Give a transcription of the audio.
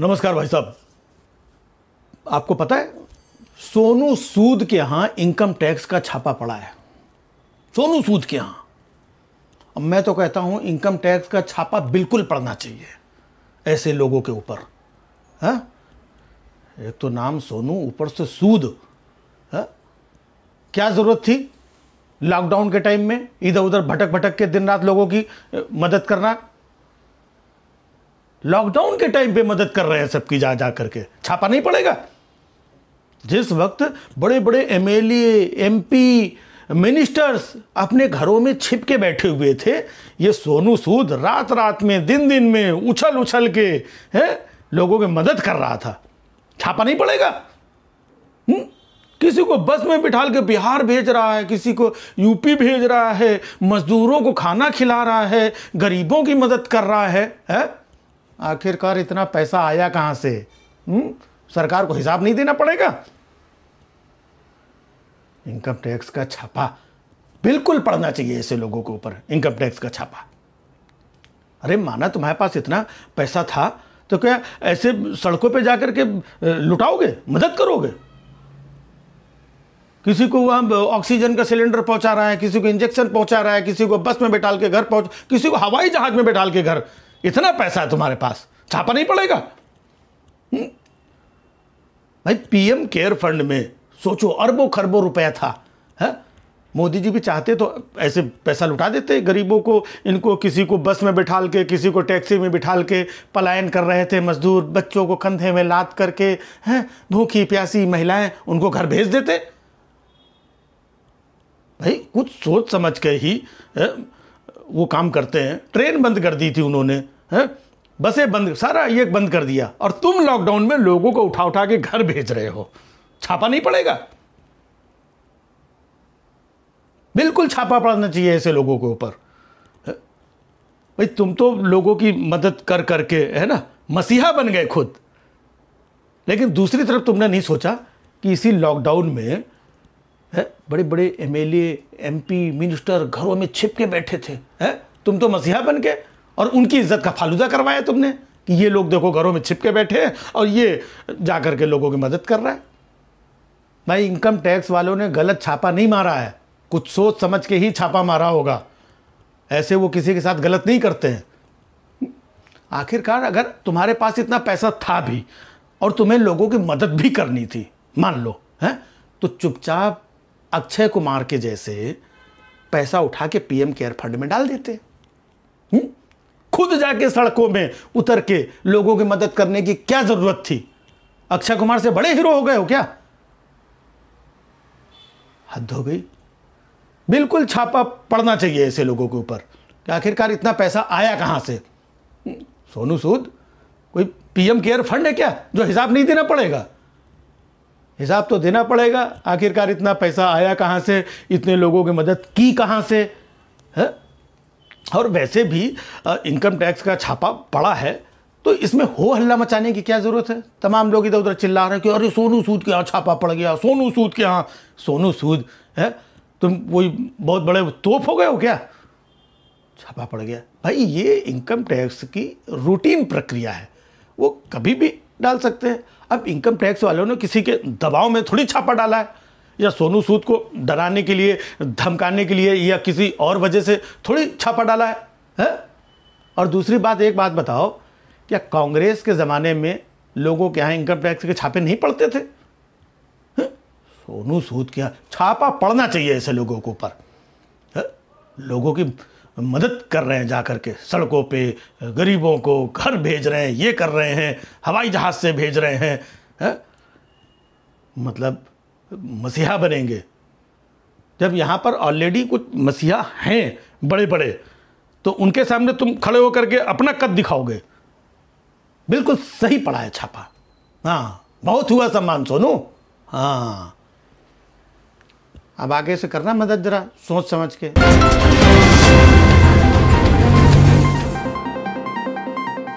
नमस्कार भाई साहब आपको पता है सोनू सूद के यहां इनकम टैक्स का छापा पड़ा है सोनू सूद के यहाँ अब मैं तो कहता हूं इनकम टैक्स का छापा बिल्कुल पड़ना चाहिए ऐसे लोगों के ऊपर है हाँ? एक तो नाम सोनू ऊपर से सूद है हाँ? क्या ज़रूरत थी लॉकडाउन के टाइम में इधर उधर भटक भटक के दिन रात लोगों की मदद करना लॉकडाउन के टाइम पे मदद कर रहे हैं सबकी जा जा करके छापा नहीं पड़ेगा जिस वक्त बड़े बड़े एम एल मिनिस्टर्स अपने घरों में छिप के बैठे हुए थे ये सोनू सूद रात रात में दिन दिन में उछल उछल के है लोगों की मदद कर रहा था छापा नहीं पड़ेगा हुँ? हम्म? किसी को बस में बिठाल के बिहार भेज रहा है किसी को यूपी भेज रहा है मजदूरों को खाना खिला रहा है गरीबों की मदद कर रहा है, है? आखिरकार इतना पैसा आया कहाँ से हुँ? हम्म? सरकार को हिसाब नहीं देना पड़ेगा इनकम टैक्स का छापा बिल्कुल पड़ना चाहिए ऐसे लोगों के ऊपर इनकम टैक्स का छापा अरे माना तुम्हारे पास इतना पैसा था तो क्या ऐसे सड़कों पे जाकर के लुटाओगे मदद करोगे किसी को वहां ऑक्सीजन का सिलेंडर पहुंचा रहा है किसी को इंजेक्शन पहुंचा रहा है किसी को बस में बैठाल के घर पहुंच किसी को हवाई जहाज में बैठाल के घर इतना पैसा है तुम्हारे पास छापा नहीं पड़ेगा हुँ? हम्म। भाई पीएम केयर फंड में सोचो अरबों खरबों रुपया था है मोदी जी भी चाहते तो ऐसे पैसा लुटा देते गरीबों को इनको किसी को बस में बिठाल के किसी को टैक्सी में बिठाल के पलायन कर रहे थे मजदूर बच्चों को कंधे में लाद करके हैं भूखी प्यासी महिलाएं उनको घर भेज देते भाई कुछ सोच समझ के ही वो काम करते हैं ट्रेन बंद कर दी थी उन्होंने हैं बसें बंद सारा ये बंद कर दिया और तुम लॉकडाउन में लोगों को उठा उठा के घर भेज रहे हो छापा नहीं पड़ेगा बिल्कुल छापा पड़ना चाहिए ऐसे लोगों के ऊपर भाई तुम तो लोगों की मदद कर करके है ना मसीहा बन गए खुद लेकिन दूसरी तरफ तुमने नहीं सोचा कि इसी लॉकडाउन में है बड़े बड़े एम एल मिनिस्टर घरों में छिप के बैठे थे है तुम तो मसीहा बन के और उनकी इज्जत का फालूदा करवाया तुमने कि ये लोग देखो घरों में छिपके बैठे हैं और ये जा कर के लोगों की मदद कर रहा है भाई इनकम टैक्स वालों ने गलत छापा नहीं मारा है कुछ सोच समझ के ही छापा मारा होगा ऐसे वो किसी के साथ गलत नहीं करते हैं आखिरकार अगर तुम्हारे पास इतना पैसा था भी और तुम्हें लोगों की मदद भी करनी थी मान लो हैं तो चुपचाप अक्षय कुमार के जैसे पैसा उठा के पीएम केयर फंड में डाल देते हुँ? हम्म? खुद जाके सड़कों में उतर के लोगों की मदद करने की क्या जरूरत थी अक्षय कुमार से बड़े हीरो हो गए हो क्या हद हो गई बिल्कुल छापा पड़ना चाहिए ऐसे लोगों के ऊपर कि आखिरकार इतना पैसा आया कहां से सोनू सूद कोई पीएम केयर फंड है क्या जो हिसाब नहीं देना पड़ेगा हिसाब तो देना पड़ेगा आखिरकार इतना पैसा आया कहां से इतने लोगों की मदद की कहां से है और वैसे भी इनकम टैक्स का छापा पड़ा है तो इसमें हो हल्ला मचाने की क्या ज़रूरत है तमाम लोग इधर उधर चिल्ला रहे हैं कि अरे सोनू सूद के यहाँ छापा पड़ गया सोनू सूद के यहाँ सोनू सूद है तुम कोई बहुत बड़े तोप हो गए हो क्या छापा पड़ गया भाई ये इनकम टैक्स की रूटीन प्रक्रिया है वो कभी भी डाल सकते हैं अब इनकम टैक्स वालों ने किसी के दबाव में थोड़ी छापा डाला है या सोनू सूद को डराने के लिए धमकाने के लिए या किसी और वजह से थोड़ी छापा डाला है, है? और दूसरी बात एक बात बताओ क्या कांग्रेस के ज़माने में लोगों के यहाँ इनकम टैक्स के छापे नहीं पड़ते थे है? सोनू सूद के छापा पड़ना चाहिए ऐसे लोगों के ऊपर लोगों की मदद कर रहे हैं जा कर के सड़कों पे गरीबों को घर भेज रहे हैं ये कर रहे हैं हवाई जहाज़ से भेज रहे हैं है? मतलब मसीहा बनेंगे जब यहाँ पर ऑलरेडी कुछ मसीहा हैं बड़े बड़े तो उनके सामने तुम खड़े होकर के अपना कद दिखाओगे बिल्कुल सही पड़ा है छापा हाँ बहुत हुआ सम्मान सोनू हाँ अब आगे से करना मदद जरा सोच समझ के